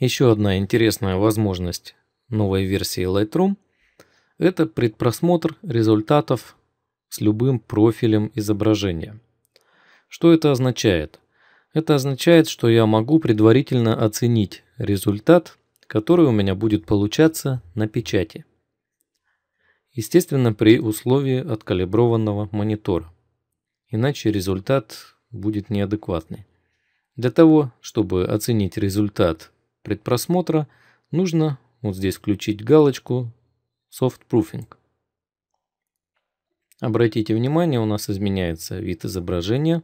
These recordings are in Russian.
Еще одна интересная возможность новой версии Lightroom – это предпросмотр результатов с любым профилем изображения. Что это означает? Это означает, что я могу предварительно оценить результат, который у меня будет получаться на печати. Естественно, при условии откалиброванного монитора. Иначе результат будет неадекватный. Для того, чтобы оценить результат предпросмотра нужно вот здесь включить галочку Soft Proofing. Обратите внимание, у нас изменяется вид изображения.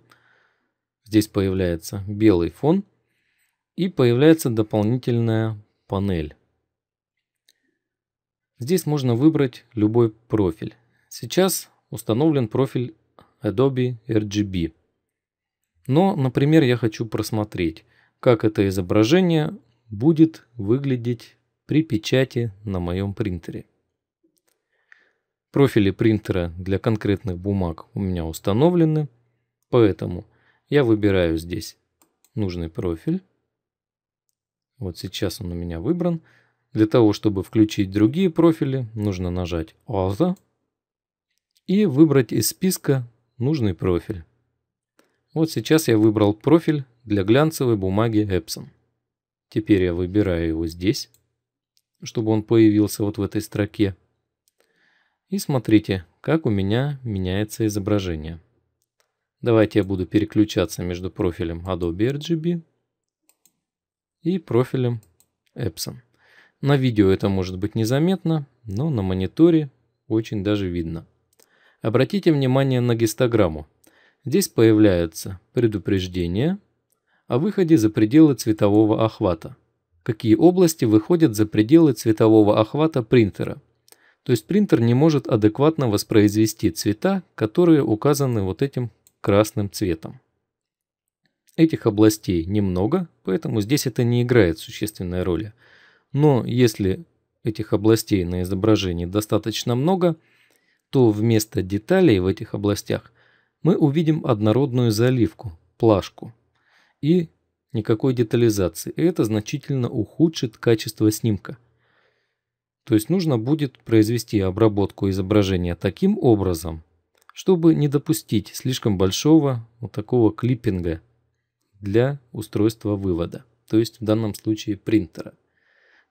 Здесь появляется белый фон и появляется дополнительная панель. Здесь можно выбрать любой профиль. Сейчас установлен профиль Adobe RGB. Но, например, я хочу просмотреть, как это изображение будет выглядеть при печати на моем принтере. Профили принтера для конкретных бумаг у меня установлены, поэтому я выбираю здесь нужный профиль. Вот сейчас он у меня выбран. Для того, чтобы включить другие профили, нужно нажать «Other» и выбрать из списка нужный профиль. Вот сейчас я выбрал профиль для глянцевой бумаги Epson. Теперь я выбираю его здесь, чтобы он появился вот в этой строке. И смотрите, как у меня меняется изображение. Давайте я буду переключаться между профилем Adobe RGB и профилем Epson. На видео это может быть незаметно, но на мониторе очень даже видно. Обратите внимание на гистограмму. Здесь появляется предупреждение о выходе за пределы цветового охвата. Какие области выходят за пределы цветового охвата принтера? То есть принтер не может адекватно воспроизвести цвета, которые указаны вот этим красным цветом. Этих областей немного, поэтому здесь это не играет существенной роли. Но если этих областей на изображении достаточно много, то вместо деталей в этих областях мы увидим однородную заливку, плашку – и никакой детализации. И это значительно ухудшит качество снимка. То есть нужно будет произвести обработку изображения таким образом, чтобы не допустить слишком большого вот такого клиппинга для устройства вывода, то есть в данном случае принтера.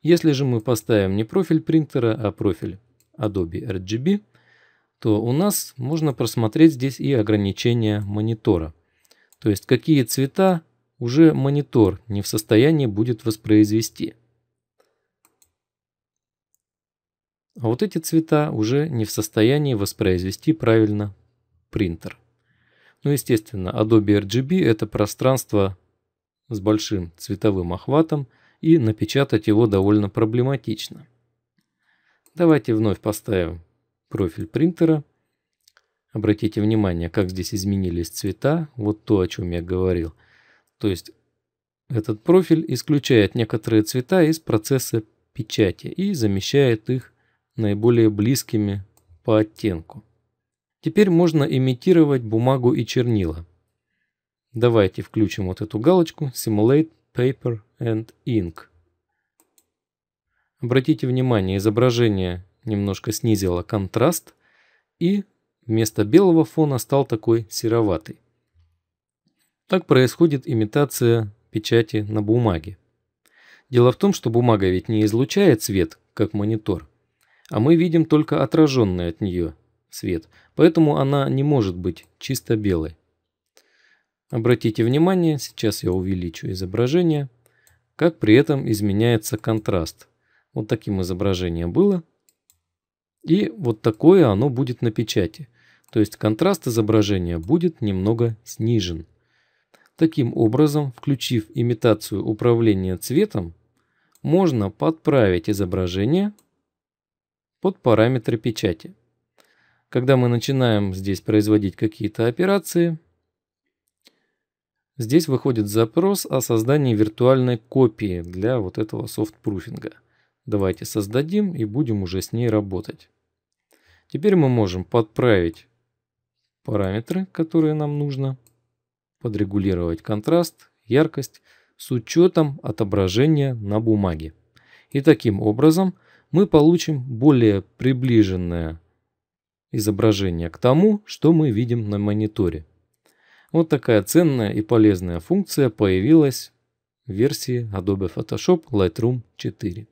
Если же мы поставим не профиль принтера, а профиль Adobe RGB, то у нас можно просмотреть здесь и ограничения монитора. То есть какие цвета уже монитор не в состоянии будет воспроизвести. А вот эти цвета уже не в состоянии воспроизвести правильно принтер. Ну, естественно, Adobe RGB – это пространство с большим цветовым охватом, и напечатать его довольно проблематично. Давайте вновь поставим профиль принтера. Обратите внимание, как здесь изменились цвета. Вот то, о чем я говорил – то есть этот профиль исключает некоторые цвета из процесса печати и замещает их наиболее близкими по оттенку. Теперь можно имитировать бумагу и чернила. Давайте включим вот эту галочку Simulate Paper and Ink. Обратите внимание, изображение немножко снизило контраст и вместо белого фона стал такой сероватый. Так происходит имитация печати на бумаге. Дело в том, что бумага ведь не излучает свет, как монитор, а мы видим только отраженный от нее свет, поэтому она не может быть чисто белой. Обратите внимание, сейчас я увеличу изображение, как при этом изменяется контраст. Вот таким изображение было, и вот такое оно будет на печати. То есть контраст изображения будет немного снижен. Таким образом, включив имитацию управления цветом, можно подправить изображение под параметры печати. Когда мы начинаем здесь производить какие-то операции, здесь выходит запрос о создании виртуальной копии для вот этого софтпруфинга. Давайте создадим и будем уже с ней работать. Теперь мы можем подправить параметры, которые нам нужно – подрегулировать контраст, яркость с учетом отображения на бумаге. И таким образом мы получим более приближенное изображение к тому, что мы видим на мониторе. Вот такая ценная и полезная функция появилась в версии Adobe Photoshop Lightroom 4.